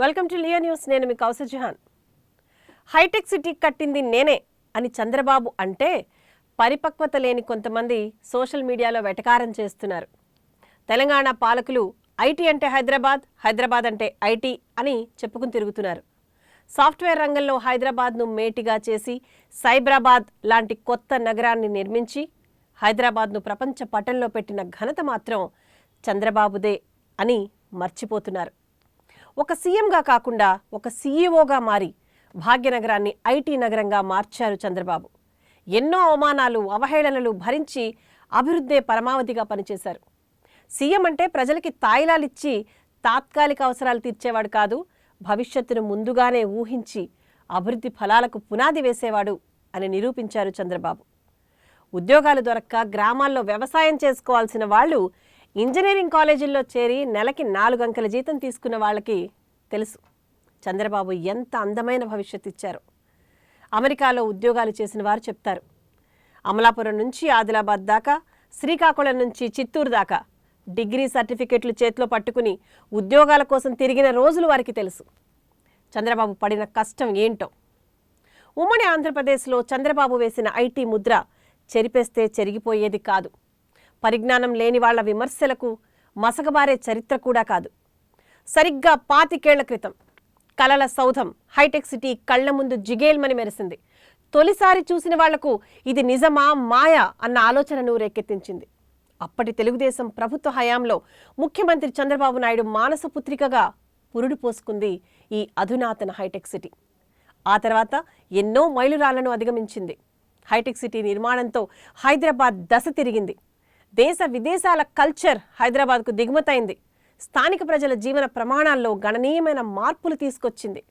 welcome to Leo news నేను మీ Kausar Jahan Hitech City కట్టింది నేనే అని చంద్రబాబు అంటే పరిపక్వత లేని కొంతమంది సోషల్ మీడియాలో వెటకారం చేస్తున్నారు తెలంగాణ పాలకులు ఐటీ అంటే హైదరాబాద్ హైదరాబాద్ అంటే ఐటీ అని చెప్పుకుని తిరుగుతున్నారు సాఫ్ట్వేర్ రంగంలో హైదరాబాద్ను మేటిగా చేసి సైబ్రాబాద్ లాంటి కొత్త నగరాన్ని నిర్మించి హైదరాబాద్ను ప్రపంచ పటంలో పెట్టిన ఘనత మాత్రం చంద్రబాబుదే అని మర్చిపోతున్నారు ఒక సీఎంగా కాకుండా ఒక సీఈఓగా మారి భాగ్యనగరాన్ని ఐటీ నగరంగా మార్చారు చంద్రబాబు ఎన్నో అవమానాలు అవహేళనలు భరించి అభివృద్ధే పరమావధిగా పనిచేశారు సీఎం అంటే ప్రజలకి తాయిలాలిచ్చి తాత్కాలిక అవసరాలు తీర్చేవాడు కాదు భవిష్యత్తును ముందుగానే ఊహించి అభివృద్ధి ఫలాలకు పునాది వేసేవాడు అని నిరూపించారు చంద్రబాబు ఉద్యోగాలు దొరక్క గ్రామాల్లో వ్యవసాయం చేసుకోవాల్సిన వాళ్ళు ఇంజనీరింగ్ కాలేజీల్లో చేరి నెలకి నాలుగు అంకెల జీతం తీసుకున్న వాళ్ళకి తెలుసు చంద్రబాబు ఎంత అందమైన భవిష్యత్ ఇచ్చారు అమెరికాలో ఉద్యోగాలు చేసిన వారు చెప్తారు అమలాపురం నుంచి ఆదిలాబాద్ దాకా శ్రీకాకుళం నుంచి చిత్తూరు దాకా డిగ్రీ సర్టిఫికెట్లు చేతిలో పట్టుకుని ఉద్యోగాల కోసం తిరిగిన రోజులు వారికి తెలుసు చంద్రబాబు పడిన కష్టం ఏంటో ఉమ్మడి ఆంధ్రప్రదేశ్లో చంద్రబాబు వేసిన ఐటీ ముద్ర చెరిపేస్తే చెరిగిపోయేది కాదు పరిజ్ఞానం లేని వాళ్ల విమర్శలకు మసగబారే చరిత్ర కూడా కాదు సరిగ్గా పాతికేళ్ల క్రితం కలల సౌధం హైటెక్ సిటీ కళ్ల ముందు జిగేల్మని మెరిసింది తొలిసారి చూసిన వాళ్లకు ఇది నిజమా మాయా అన్న ఆలోచనను రేకెత్తించింది అప్పటి తెలుగుదేశం ప్రభుత్వ హయాంలో ముఖ్యమంత్రి చంద్రబాబు నాయుడు మానస పుత్రికగా పురుడు పోసుకుంది ఈ అధునాతన హైటెక్ సిటీ ఆ తర్వాత ఎన్నో మైలురాళ్లను అధిగమించింది హైటెక్ సిటీ నిర్మాణంతో హైదరాబాద్ దశ తిరిగింది దేశ విదేశాల కల్చర్ హైదరాబాద్కు దిగుమతైంది స్థానిక ప్రజల జీవన ప్రమాణాల్లో గణనీయమైన మార్పులు తీసుకొచ్చింది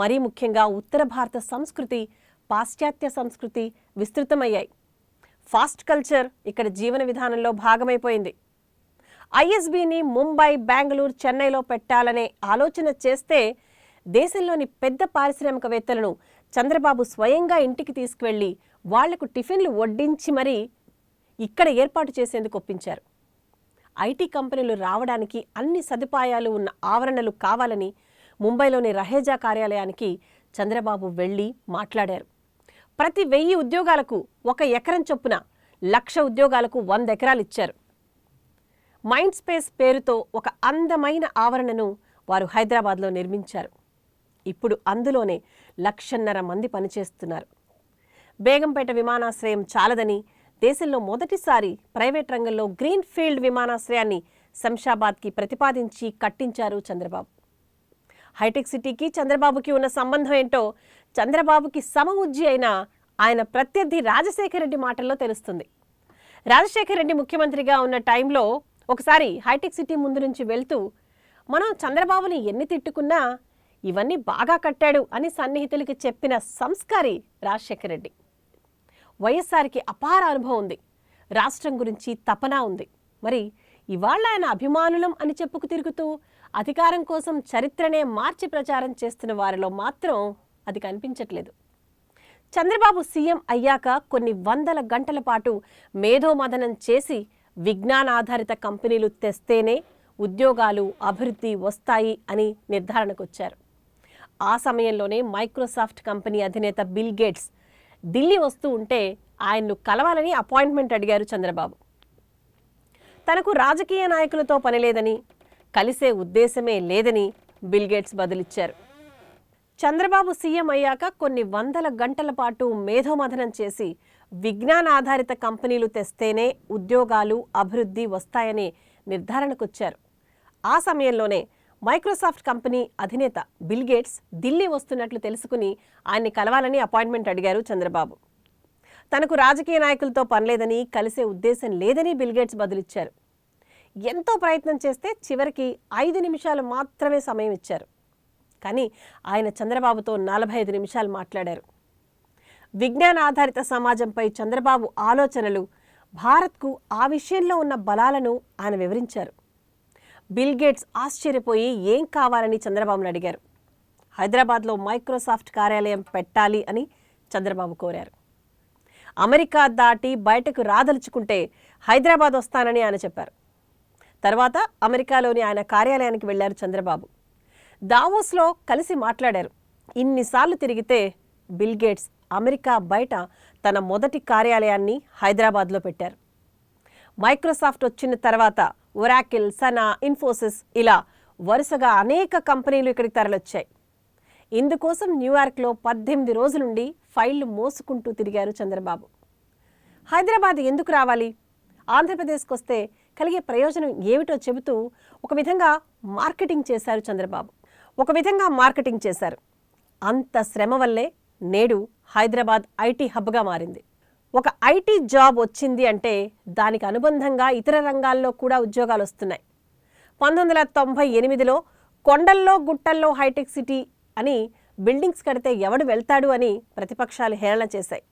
మరీ ముఖ్యంగా ఉత్తర భారత సంస్కృతి పాశ్చాత్య సంస్కృతి విస్తృతమయ్యాయి ఫాస్ట్ కల్చర్ ఇక్కడ జీవన విధానంలో భాగమైపోయింది ఐఎస్బీని ముంబై బెంగళూరు చెన్నైలో పెట్టాలనే ఆలోచన చేస్తే దేశంలోని పెద్ద పారిశ్రామికవేత్తలను చంద్రబాబు స్వయంగా ఇంటికి తీసుకువెళ్ళి వాళ్లకు టిఫిన్లు వడ్డించి మరీ ఇక్కడ ఏర్పాటు చేసేందుకు ఒప్పించారు ఐటీ కంపెనీలు రావడానికి అన్ని సదుపాయాలు ఉన్న ఆవరణలు కావాలని ముంబైలోని రహేజా కార్యాలయానికి చంద్రబాబు వెళ్ళి మాట్లాడారు ప్రతి వెయ్యి ఉద్యోగాలకు ఒక ఎకరం చొప్పున లక్ష ఉద్యోగాలకు వంద ఎకరాలు ఇచ్చారు మైండ్ స్పేస్ పేరుతో ఒక అందమైన ఆవరణను వారు హైదరాబాద్లో నిర్మించారు ఇప్పుడు అందులోనే లక్షన్నర మంది పనిచేస్తున్నారు బేగంపేట విమానాశ్రయం చాలదని దేశంలో మొదటిసారి ప్రైవేట్ రంగంలో గ్రీన్ ఫీల్డ్ విమానాశ్రయాన్ని శంషాబాద్కి ప్రతిపాదించి కట్టించారు చంద్రబాబు హైటెక్ సిటీకి చంద్రబాబుకి ఉన్న సంబంధం ఏంటో చంద్రబాబుకి సమవుజ్జి అయిన ఆయన ప్రత్యర్థి రాజశేఖర రెడ్డి మాటల్లో తెలుస్తుంది రాజశేఖర రెడ్డి ముఖ్యమంత్రిగా ఉన్న టైంలో ఒకసారి హైటెక్ సిటీ ముందు నుంచి వెళ్తూ మనం చంద్రబాబుని ఎన్ని తిట్టుకున్నా ఇవన్నీ బాగా కట్టాడు అని సన్నిహితులకి చెప్పిన సంస్కారి రాజశేఖర రెడ్డి వైఎస్ఆర్కి అపార అనుభవం ఉంది రాష్ట్రం గురించి తపన ఉంది మరి ఇవాళ ఆయన అభిమానులం అని చెప్పుకు తిరుగుతూ అధికారం కోసం చరిత్రనే మార్చి ప్రచారం చేస్తున్న వారిలో మాత్రం అది కనిపించట్లేదు చంద్రబాబు సీఎం అయ్యాక కొన్ని వందల గంటల పాటు మేధోమథనం చేసి విజ్ఞానాధారిత కంపెనీలు తెస్తేనే ఉద్యోగాలు అభివృద్ధి వస్తాయి అని నిర్ధారణకొచ్చారు ఆ సమయంలోనే మైక్రోసాఫ్ట్ కంపెనీ అధినేత బిల్ గేట్స్ ఢిల్లీ వస్తూ ఉంటే ఆయన్ను కలవాలని అపాయింట్మెంట్ అడిగారు చంద్రబాబు తనకు రాజకీయ నాయకులతో పనిలేదని కలిసే ఉద్దేశమే లేదని బిల్గేట్స్ బదులిచ్చారు చంద్రబాబు సీఎం అయ్యాక కొన్ని వందల గంటల పాటు మేధోమథనం చేసి విజ్ఞానాధారిత కంపెనీలు తెస్తేనే ఉద్యోగాలు అభివృద్ధి వస్తాయని నిర్ధారణకొచ్చారు ఆ సమయంలోనే మైక్రోసాఫ్ట్ కంపెనీ అధినేత బిల్ గేట్స్ ఢిల్లీ వస్తున్నట్లు తెలుసుకుని ఆయన్ని కలవాలని అపాయింట్మెంట్ అడిగారు చంద్రబాబు తనకు రాజకీయ నాయకులతో పనిలేదని కలిసే ఉద్దేశం లేదని బిల్గేట్స్ బదులిచ్చారు ఎంతో ప్రయత్నం చేస్తే చివరికి ఐదు నిమిషాలు మాత్రమే సమయం ఇచ్చారు కానీ ఆయన చంద్రబాబుతో నలభై ఐదు నిమిషాలు మాట్లాడారు విజ్ఞాన ఆధారిత సమాజంపై చంద్రబాబు ఆలోచనలు భారత్కు ఆ విషయంలో ఉన్న బలాలను ఆయన వివరించారు బిల్గేట్స్ ఆశ్చర్యపోయి ఏం కావాలని చంద్రబాబును అడిగారు హైదరాబాద్లో మైక్రోసాఫ్ట్ కార్యాలయం పెట్టాలి అని చంద్రబాబు కోరారు అమెరికా దాటి బయటకు రాదలుచుకుంటే హైదరాబాద్ వస్తానని ఆయన చెప్పారు తర్వాత అమెరికాలోని ఆయన కార్యాలయానికి వెళ్లారు చంద్రబాబు దావోస్లో కలిసి మాట్లాడారు ఇన్నిసార్లు తిరిగితే బిల్గేట్స్ అమెరికా బయట తన మొదటి కార్యాలయాన్ని హైదరాబాద్లో పెట్టారు మైక్రోసాఫ్ట్ వచ్చిన తర్వాత ఒరాకిల్ సనా ఇన్ఫోసిస్ ఇలా వరుసగా అనేక కంపెనీలు ఇక్కడికి తరలొచ్చాయి ఇందుకోసం న్యూయార్క్లో పద్దెనిమిది రోజులుండి ఫైళ్లు మోసుకుంటూ తిరిగారు చంద్రబాబు హైదరాబాద్ ఎందుకు రావాలి ఆంధ్రప్రదేశ్కి వస్తే కలిగే ప్రయోజనం ఏమిటో చెబుతూ ఒక విధంగా మార్కెటింగ్ చేశారు చంద్రబాబు ఒక విధంగా మార్కెటింగ్ చేశారు అంత శ్రమ వల్లే నేడు హైదరాబాద్ ఐటీ హబ్గా మారింది ఒక ఐటీ జాబ్ వచ్చింది అంటే దానికి అనుబంధంగా ఇతర రంగాల్లో కూడా ఉద్యోగాలు వస్తున్నాయి పంతొమ్మిది వందల తొంభై ఎనిమిదిలో కొండల్లో గుట్టల్లో హైటెక్ సిటీ అని బిల్డింగ్స్ కడితే ఎవడు వెళ్తాడు అని ప్రతిపక్షాలు హేళన చేశాయి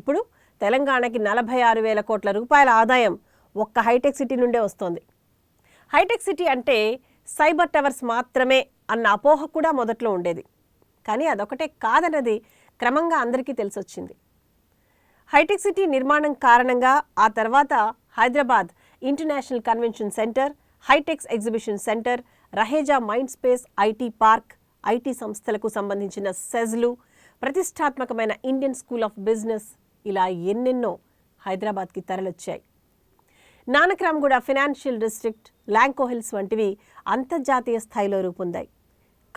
ఇప్పుడు తెలంగాణకి నలభై ఆరు వేల కోట్ల రూపాయల ఆదాయం ఒక్క హైటెక్ సిటీ నుండే వస్తోంది హైటెక్ సిటీ అంటే సైబర్ టవర్స్ మాత్రమే అన్న అపోహ కూడా మొదట్లో ఉండేది కానీ అదొకటే కాదన్నది క్రమంగా అందరికీ తెలిసొచ్చింది హైటెక్ సిటీ నిర్మాణం కారణంగా ఆ తర్వాత Hyderabad International Convention Centre HITEX Exhibition Centre Raheja Mind Space IT park IT సంస్థలకు సంబంధించిన సెజ్లు ప్రతిష్టాత్మకమైన ఇండియన్ స్కూల్ ఆఫ్ బిజినెస్ ఇలా ఎన్నెన్నో హైదరాబాద్కి తరలొచ్చాయి నానక్రామ్గూడ ఫినాన్షియల్ డిస్ట్రిక్ట్ ల్యాంకోహిల్స్ వంటివి అంతర్జాతీయ స్థాయిలో రూపొందాయి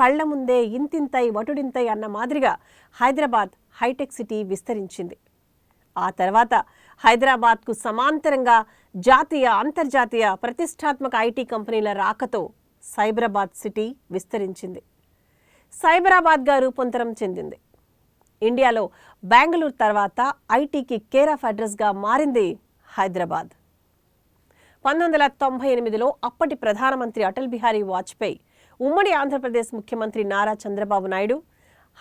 కళ్ల ముందే ఇంతింతై వటుడింతై అన్న మాదిరిగా హైదరాబాద్ హైటెక్ సిటీ విస్తరించింది ఆ తర్వాత హైదరాబాద్కు సమాంతరంగా జాతీయ అంతర్జాతీయ ప్రతిష్టాత్మక ఐటీ కంపెనీల రాకతో సైబరాబాద్ సిటీ విస్తరించింది సైబరాబాద్గా రూపాంతరం చెందింది ఇండియాలో బెంగళూరు తర్వాత ఐటీకి కేర్ ఆఫ్ అడ్రస్గా మారింది హైదరాబాద్ పంతొమ్మిది వందల తొంభై ఎనిమిదిలో అప్పటి ప్రధానమంత్రి అటల్ బిహారీ వాజ్పేయి ఉమ్మడి ఆంధ్రప్రదేశ్ ముఖ్యమంత్రి నారా చంద్రబాబు నాయుడు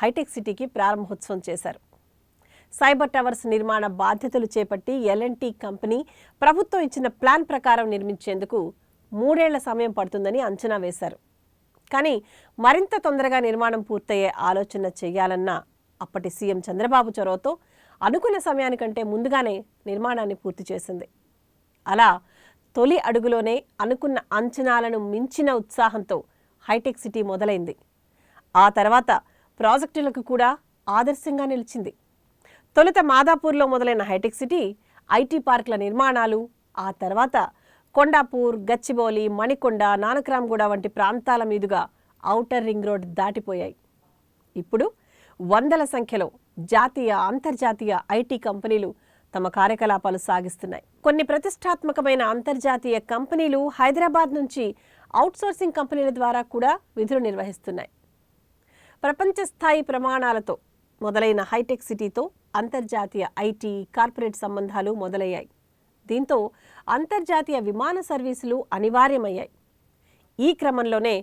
హైటెక్ సిటీకి ప్రారంభోత్సవం చేశారు సైబర్ టవర్స్ నిర్మాణ బాధ్యతలు చేపట్టి ఎల్ఎన్టీ కంపెనీ ప్రభుత్వం ఇచ్చిన ప్లాన్ ప్రకారం నిర్మించేందుకు మూడేళ్ల సమయం పడుతుందని అంచనా వేశారు కానీ మరింత తొందరగా నిర్మాణం పూర్తయ్యే ఆలోచన చేయాలన్న అప్పటి సీఎం చంద్రబాబు చొరవతో అనుకున్న సమయానికంటే ముందుగానే నిర్మాణాన్ని పూర్తి చేసింది అలా తొలి అడుగులోనే అనుకున్న అంచనాలను మించిన ఉత్సాహంతో హైటెక్ సిటీ మొదలైంది ఆ తర్వాత ప్రాజెక్టులకు కూడా ఆదర్శంగా నిలిచింది తొలుత మాదాపూర్లో మొదలైన హైటెక్ సిటీ ఐటీ పార్కుల నిర్మాణాలు ఆ తర్వాత కొండాపూర్ గచ్చిబౌలి మణికొండ నానక్రామ్గూడ వంటి ప్రాంతాల మీదుగా ఔటర్ రింగ్ రోడ్ దాటిపోయాయి ఇప్పుడు వందల సంఖ్యలో జాతీయ అంతర్జాతీయ ఐటీ కంపెనీలు తమ కార్యకలాపాలు సాగిస్తున్నాయి కొన్ని ప్రతిష్టాత్మకమైన అంతర్జాతీయ కంపెనీలు హైదరాబాద్ నుంచి అవుట్సోర్సింగ్ కంపెనీల ద్వారా కూడా విధులు నిర్వహిస్తున్నాయి ప్రపంచ స్థాయి ప్రమాణాలతో మొదలైన హైటెక్ సిటీతో అంతర్జాతీయ ఐటీ కార్పొరేట్ సంబంధాలు మొదలయ్యాయి దీంతో అంతర్జాతీయ విమాన సర్వీసులు అనివార్యమయ్యాయి ఈ క్రమంలోనే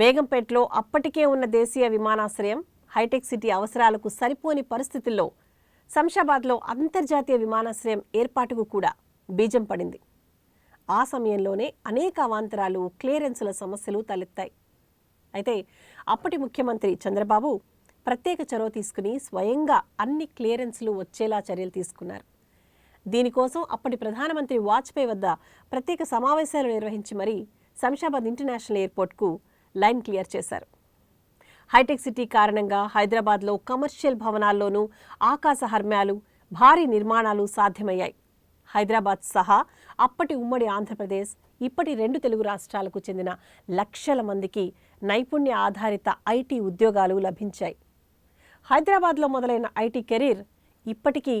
బేగంపేటలో అప్పటికే ఉన్న దేశీయ విమానాశ్రయం హైటెక్ సిటీ అవసరాలకు సరిపోని పరిస్థితుల్లో శంషాబాద్లో అంతర్జాతీయ విమానాశ్రయం ఏర్పాటుకు కూడా బీజం పడింది ఆ సమయంలోనే అనేక అవాంతరాలు క్లియరెన్సుల సమస్యలు తలెత్తాయి అయితే అప్పటి ముఖ్యమంత్రి చంద్రబాబు ప్రత్యేక చొరవ తీసుకుని స్వయంగా అన్ని క్లియరెన్స్లు వచ్చేలా చర్యలు తీసుకున్నారు దీనికోసం అప్పటి ప్రధానమంత్రి వాజ్పేయి వద్ద ప్రత్యేక సమావేశాలు నిర్వహించి మరీ శంషాబాద్ ఇంటర్నేషనల్ ఎయిర్పోర్ట్కు లైన్ క్లియర్ చేశారు హైటెక్ సిటీ కారణంగా హైదరాబాద్లో కమర్షియల్ భవనాల్లోనూ ఆకాశ హర్మ్యాలు భారీ నిర్మాణాలు సాధ్యమయ్యాయి హైదరాబాద్ సహా అప్పటి ఉమ్మడి ఆంధ్రప్రదేశ్ ఇప్పటి రెండు తెలుగు రాష్ట్రాలకు చెందిన లక్షల మందికి నైపుణ్య ఆధారిత ఐటీ ఉద్యోగాలు లభించాయి హైదరాబాద్లో మొదలైన ఐటీ కెరీర్ ఇప్పటికీ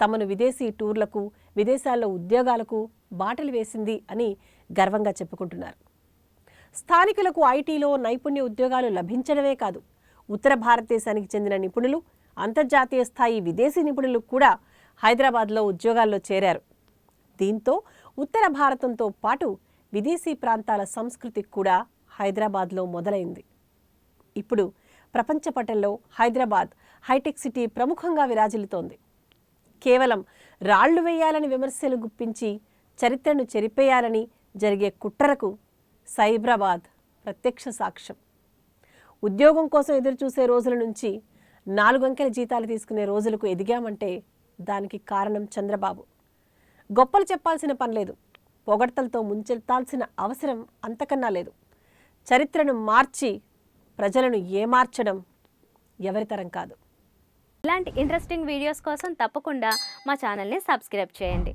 తమను విదేశీ టూర్లకు విదేశాల్లో ఉద్యోగాలకు బాటలు వేసింది అని గర్వంగా చెప్పుకుంటున్నారు స్థానికులకు ఐటీలో నైపుణ్య ఉద్యోగాలు లభించడమే కాదు ఉత్తర భారతదేశానికి చెందిన నిపుణులు అంతర్జాతీయ స్థాయి విదేశీ నిపుణులు కూడా హైదరాబాద్లో ఉద్యోగాల్లో చేరారు దీంతో ఉత్తర భారతంతో పాటు విదేశీ ప్రాంతాల సంస్కృతి కూడా హైదరాబాద్లో మొదలైంది ఇప్పుడు ప్రపంచ పటంలో హైదరాబాద్ హైటెక్ సిటీ ప్రముఖంగా విరాజిల్లుతోంది కేవలం రాళ్లు వేయాలని విమర్శలు గుప్పించి చరిత్రను చెరిపేయాలని జరిగే కుట్రకు సైబ్రాబాద్ ప్రత్యక్ష సాక్ష్యం ఉద్యోగం కోసం ఎదురుచూసే రోజుల నుంచి నాలుగంకెల జీతాలు తీసుకునే రోజులకు ఎదిగామంటే దానికి కారణం చంద్రబాబు గొప్పలు చెప్పాల్సిన పనిలేదు పొగడ్తలతో ముంచెత్తాల్సిన అవసరం అంతకన్నా లేదు చరిత్రను మార్చి ప్రజలను ఏమార్చడం ఎవరితరం కాదు ఇలాంటి ఇంట్రెస్టింగ్ వీడియోస్ కోసం తప్పకుండా మా ఛానల్ని సబ్స్క్రైబ్ చేయండి